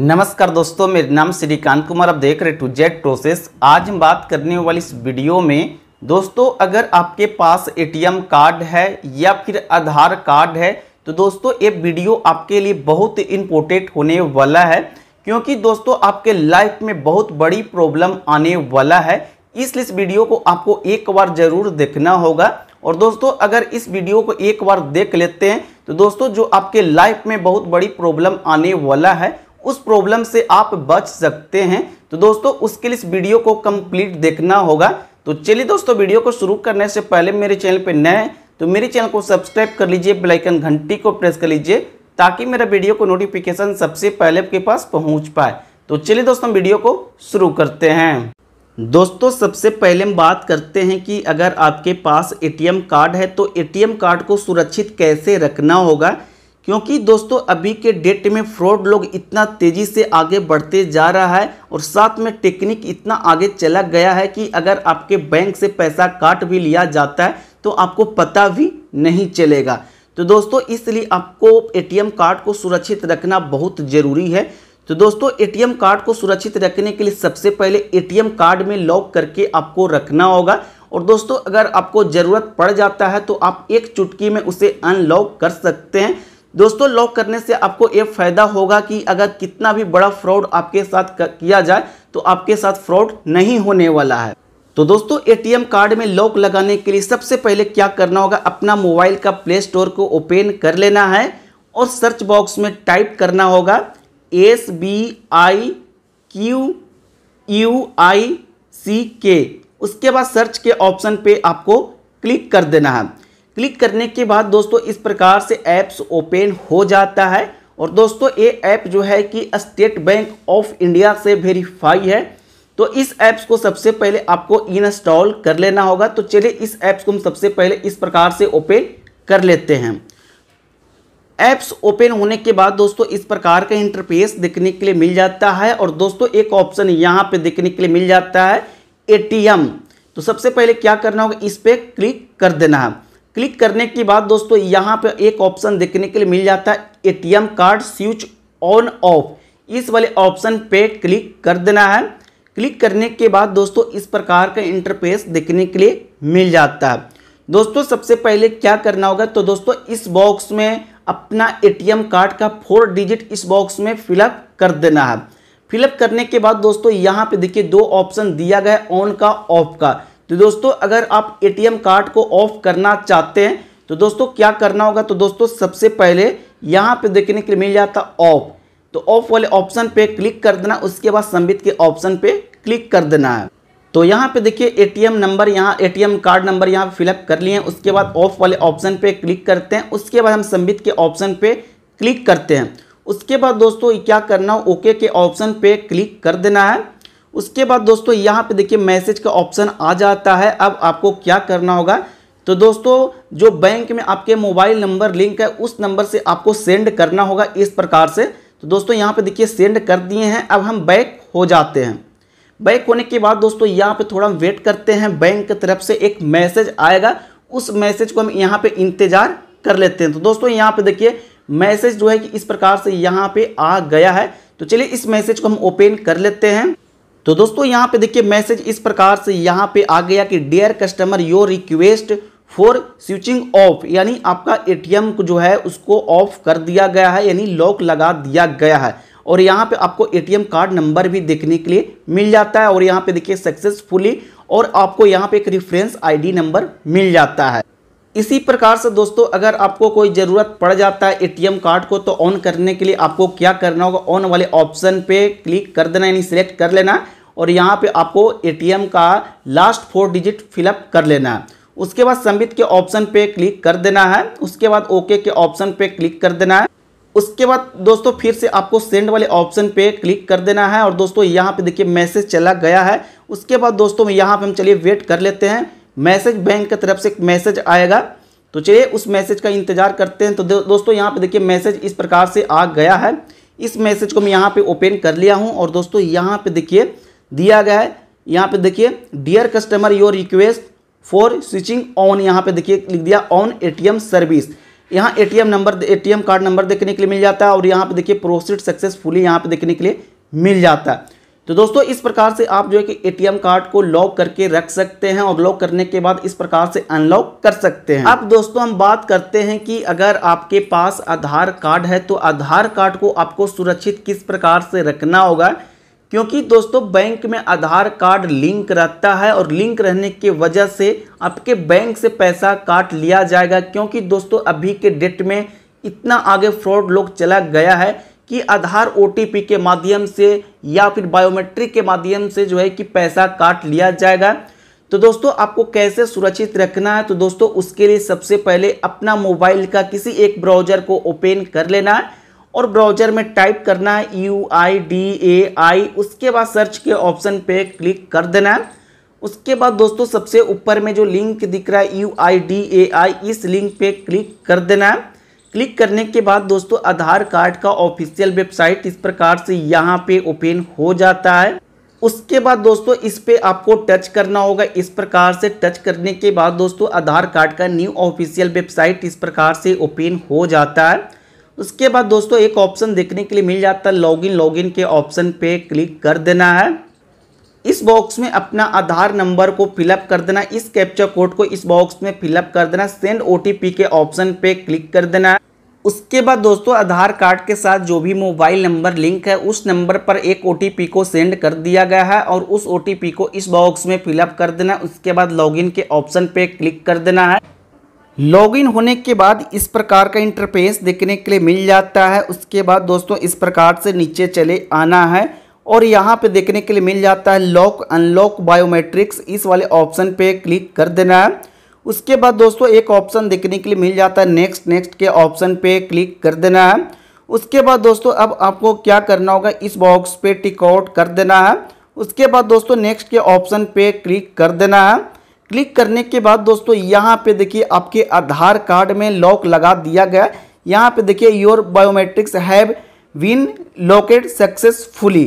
नमस्कार दोस्तों मेरा नाम श्रीकांत कुमार आप देख रहे टू जेड प्रोसेस आज हम बात करने वाली इस वीडियो में दोस्तों अगर आपके पास एटीएम कार्ड है या फिर आधार कार्ड है तो दोस्तों ये वीडियो आपके लिए बहुत इम्पोर्टेंट होने वाला है क्योंकि दोस्तों आपके लाइफ में बहुत बड़ी प्रॉब्लम आने वाला है इसलिए इस वीडियो को आपको एक बार ज़रूर देखना होगा और दोस्तों अगर इस वीडियो को एक बार देख लेते हैं तो दोस्तों जो आपके लाइफ में बहुत बड़ी प्रॉब्लम आने वाला है उस प्रॉब्लम से आप बच सकते हैं तो दोस्तों उसके लिए इस वीडियो को कंप्लीट देखना होगा तो चलिए दोस्तों वीडियो को शुरू करने से पहले मेरे चैनल पर नए तो मेरे चैनल को सब्सक्राइब कर लीजिए बेलाइकन घंटी को प्रेस कर लीजिए ताकि मेरा वीडियो को नोटिफिकेशन सबसे पहले आपके पास पहुंच पाए तो चलिए दोस्तों वीडियो को शुरू करते हैं दोस्तों सबसे पहले हम बात करते हैं कि अगर आपके पास एटीएम कार्ड है तो एटीएम कार्ड को सुरक्षित कैसे रखना होगा क्योंकि दोस्तों अभी के डेट में फ्रॉड लोग इतना तेज़ी से आगे बढ़ते जा रहा है और साथ में टेक्निक इतना आगे चला गया है कि अगर आपके बैंक से पैसा काट भी लिया जाता है तो आपको पता भी नहीं चलेगा तो दोस्तों इसलिए आपको एटीएम कार्ड को सुरक्षित रखना बहुत ज़रूरी है तो दोस्तों एटीएम कार्ड को सुरक्षित रखने के लिए सबसे पहले एटीएम कार्ड में लॉक करके आपको रखना होगा और दोस्तों अगर आपको ज़रूरत पड़ जाता है तो आप एक चुटकी में उसे अनलॉक कर सकते हैं दोस्तों लॉक करने से आपको ये फायदा होगा कि अगर कितना भी बड़ा फ्रॉड आपके साथ किया जाए तो आपके साथ फ्रॉड नहीं होने वाला है तो दोस्तों एटीएम कार्ड में लॉक लगाने के लिए सबसे पहले क्या करना होगा अपना मोबाइल का प्ले स्टोर को ओपन कर लेना है और सर्च बॉक्स में टाइप करना होगा S B I Q U I C के उसके बाद सर्च के ऑप्शन पे आपको क्लिक कर देना है क्लिक करने के बाद दोस्तों इस प्रकार से ऐप्स ओपन हो जाता है और दोस्तों ये ऐप जो है कि स्टेट बैंक ऑफ इंडिया से वेरीफाई है तो इस ऐप्स को सबसे पहले आपको इंस्टॉल कर लेना होगा तो चलिए इस ऐप्स को हम सबसे पहले इस प्रकार से ओपन कर लेते हैं ऐप्स ओपन होने के बाद दोस्तों इस प्रकार का इंटरफेस देखने के लिए मिल जाता है और दोस्तों एक ऑप्शन यहाँ पे देखने के लिए मिल जाता है एटीएम तो सबसे पहले क्या करना होगा इस पर क्लिक कर देना है क्लिक करने के बाद दोस्तों यहाँ पे एक ऑप्शन देखने के लिए मिल जाता है a card switch on off इस वाले ऑप्शन पे क्लिक कर देना है क्लिक करने के बाद दोस्तों इस प्रकार का इंटरफेस देखने के लिए मिल जाता है दोस्तों सबसे पहले क्या करना होगा तो दोस्तों इस बॉक्स में अपना एटीएम कार्ड का फोर डिजिट इस बॉक्स में फिलअप कर देना है फिलअप करने के बाद दोस्तों यहाँ पे देखिए दो ऑप्शन दिया गया है ऑन का ऑफ का तो दोस्तों अगर आप एटीएम कार्ड को ऑफ करना चाहते हैं तो दोस्तों क्या करना होगा तो दोस्तों सबसे पहले यहाँ पे देखने के लिए मिल जाता ऑफ तो ऑफ वाले ऑप्शन पे क्लिक कर देना उसके बाद संबित के ऑप्शन पे क्लिक कर देना है तो यहाँ पे देखिए एटीएम नंबर यहाँ एटीएम कार्ड नंबर यहाँ फिलअप कर लिए उसके बाद ऑफ वाले ऑप्शन पे क्लिक करते हैं उसके बाद हम संबित के ऑप्शन पे क्लिक करते हैं उसके बाद दोस्तों क्या करना हो ओके के ऑप्शन पे क्लिक कर देना है उसके बाद दोस्तों यहाँ पे देखिए मैसेज का ऑप्शन आ जाता है अब आपको क्या करना होगा तो दोस्तों जो बैंक में आपके मोबाइल नंबर लिंक है उस नंबर से आपको सेंड करना होगा इस प्रकार से तो दोस्तों यहाँ पे देखिए सेंड कर दिए हैं अब हम बैक हो जाते हैं बैक होने के बाद दोस्तों यहाँ पे थोड़ा वेट करते हैं बैंक की तरफ से एक मैसेज आएगा उस मैसेज को हम यहाँ पे इंतज़ार कर लेते हैं तो दोस्तों यहाँ पे देखिए मैसेज जो है कि इस प्रकार से यहाँ पे आ गया है तो चलिए इस मैसेज को हम ओपन कर लेते हैं तो दोस्तों यहां पे देखिए मैसेज इस प्रकार से यहाँ पे आ गया कि dear customer your request for switching off यानी आपका एटीएम जो है उसको ऑफ कर दिया गया है यानी लॉक लगा दिया गया है और यहाँ पे आपको एटीएम कार्ड नंबर भी देखने के लिए मिल जाता है और यहाँ पे देखिए सक्सेसफुली और आपको यहाँ पे एक रिफरेंस आईडी नंबर मिल जाता है इसी प्रकार से दोस्तों अगर आपको कोई ज़रूरत पड़ जाता है एटीएम कार्ड को तो ऑन करने के लिए आपको क्या करना होगा ऑन वाले ऑप्शन पे क्लिक कर देना यानी सिलेक्ट कर लेना और यहाँ पे आपको एटीएम का लास्ट फोर डिजिट फिलअप कर लेना है उसके बाद संबित के ऑप्शन पे क्लिक कर देना है उसके बाद ओके के ऑप्शन पे क्लिक कर देना है उसके बाद दोस्तों फिर से आपको सेंड वाले ऑप्शन पे क्लिक कर देना है और दोस्तों यहाँ पे देखिए मैसेज चला गया है उसके बाद दोस्तों यहाँ पे हम चलिए वेट कर लेते हैं मैसेज बैंक की तरफ से मैसेज आएगा तो चलिए उस मैसेज का इंतजार करते हैं तो दोस्तों यहाँ पे देखिए मैसेज इस प्रकार से आ गया है इस मैसेज को मैं यहाँ पे ओपन कर लिया हूँ और दोस्तों यहाँ पे देखिए दिया गया है यहाँ पे देखिए dear customer your request for switching on यहाँ पे देखिए लिख दिया ऑन ए सर्विस यहाँ a number a card number देखने के लिए मिल जाता है और यहाँ पर देखिए प्रोसीड सक्सेसफुली यहाँ पर देखने के लिए मिल जाता है तो दोस्तों इस प्रकार से आप जो है कि एटीएम कार्ड को लॉक करके रख सकते हैं और लॉक करने के बाद इस प्रकार से अनलॉक कर सकते हैं अब दोस्तों हम बात करते हैं कि अगर आपके पास आधार कार्ड है तो आधार कार्ड को आपको सुरक्षित किस प्रकार से रखना होगा क्योंकि दोस्तों बैंक में आधार कार्ड लिंक रहता है और लिंक रहने की वजह से आपके बैंक से पैसा काट लिया जाएगा क्योंकि दोस्तों अभी के डेट में इतना आगे फ्रॉड लोग चला गया है कि आधार ओ के माध्यम से या फिर बायोमेट्रिक के माध्यम से जो है कि पैसा काट लिया जाएगा तो दोस्तों आपको कैसे सुरक्षित रखना है तो दोस्तों उसके लिए सबसे पहले अपना मोबाइल का किसी एक ब्राउजर को ओपन कर लेना है और ब्राउजर में टाइप करना है यू आई डी ए आई उसके बाद सर्च के ऑप्शन पे क्लिक कर देना है उसके बाद दोस्तों सबसे ऊपर में जो लिंक दिख रहा है यू आई डी ए आई इस लिंक पे क्लिक कर देना है क्लिक करने के बाद दोस्तों आधार कार्ड का ऑफिशियल वेबसाइट इस प्रकार से यहाँ पे ओपन हो जाता है उसके बाद दोस्तों इस पे आपको टच करना होगा इस प्रकार से टच करने के बाद दोस्तों आधार कार्ड का न्यू ऑफिशियल वेबसाइट इस प्रकार से ओपन हो जाता है उसके बाद दोस्तों एक ऑप्शन देखने के लिए मिल जाता है लॉगिन लॉगिन के ऑप्शन पे क्लिक कर देना है इस बॉक्स में अपना आधार नंबर को फिलअप कर देना इस कैप्चर कोड को इस बॉक्स में फिलअप कर देना सेंड ओटीपी के ऑप्शन पे क्लिक कर देना उसके बाद दोस्तों आधार कार्ड के साथ जो भी मोबाइल नंबर लिंक है उस नंबर पर एक ओटीपी को सेंड कर दिया गया है और उस ओटीपी को इस बॉक्स में फिलअप कर देना उसके बाद लॉगिन के ऑप्शन पे क्लिक कर देना है लॉगिन होने के बाद इस प्रकार का इंटरफेस देखने के लिए मिल जाता है उसके बाद दोस्तों इस प्रकार से नीचे चले आना है और यहाँ पे देखने के लिए मिल जाता है लॉक अनलॉक बायोमेट्रिक्स इस वाले ऑप्शन पे क्लिक कर देना है उसके बाद दोस्तों एक ऑप्शन देखने के लिए मिल जाता है नेक्स्ट नेक्स्ट के ऑप्शन पे क्लिक कर देना है उसके बाद दोस्तों अब आपको क्या करना होगा इस बॉक्स पे टिक आउट कर देना है उसके बाद दोस्तों नेक्स्ट के ऑप्शन पे क्लिक कर देना है क्लिक करने के बाद दोस्तों यहाँ पे देखिए आपके आधार कार्ड में लॉक लगा दिया गया यहाँ पे देखिए your biometrics have been locate successfully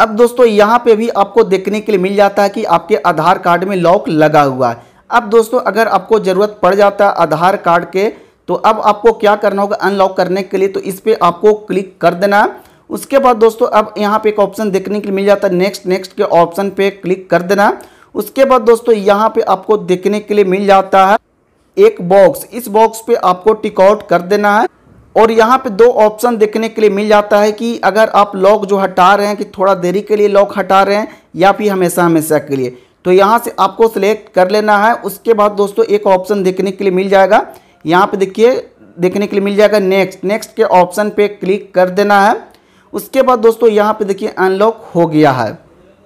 अब दोस्तों यहाँ पे भी आपको देखने के लिए मिल जाता है कि आपके आधार कार्ड में लॉक लगा हुआ है अब दोस्तों अगर आपको ज़रूरत पड़ जाता है आधार कार्ड के तो अब आपको क्या करना होगा अनलॉक करने के लिए तो इस पर आपको क्लिक कर देना उसके बाद दोस्तों अब यहाँ पे एक ऑप्शन देखने के लिए मिल जाता है नेक्स्ट नेक्स्ट के ऑप्शन पे क्लिक कर देना उसके बाद दोस्तों यहाँ पे आपको देखने के लिए मिल जाता है एक बॉक्स इस बॉक्स पे आपको टिकआउट कर देना है और यहाँ पे दो ऑप्शन देखने के लिए मिल जाता है कि अगर आप लॉक जो हटा रहे हैं कि थोड़ा देरी के लिए लॉक हटा रहे हैं या फिर हमेशा हमेशा के लिए तो यहाँ से आपको सिलेक्ट कर लेना है उसके बाद दोस्तों एक ऑप्शन देखने के लिए मिल जाएगा यहाँ पे देखिए देखने के लिए मिल जाएगा नेक्स्ट नेक्स्ट के ऑप्शन पर क्लिक कर देना है उसके बाद दोस्तों यहाँ पर देखिए अनलॉक हो गया है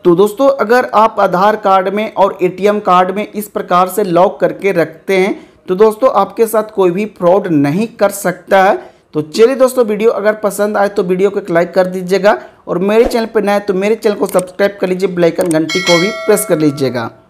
तो दोस्तों अगर आप आधार कार्ड में और ए कार्ड में इस प्रकार से लॉक करके रखते हैं तो दोस्तों आपके साथ कोई भी फ्रॉड नहीं कर सकता है तो चलिए दोस्तों वीडियो अगर पसंद आए तो वीडियो को एक लाइक कर दीजिएगा और मेरे चैनल पर नए तो मेरे चैनल को सब्सक्राइब कर लीजिए ब्लैकन घंटी को भी प्रेस कर लीजिएगा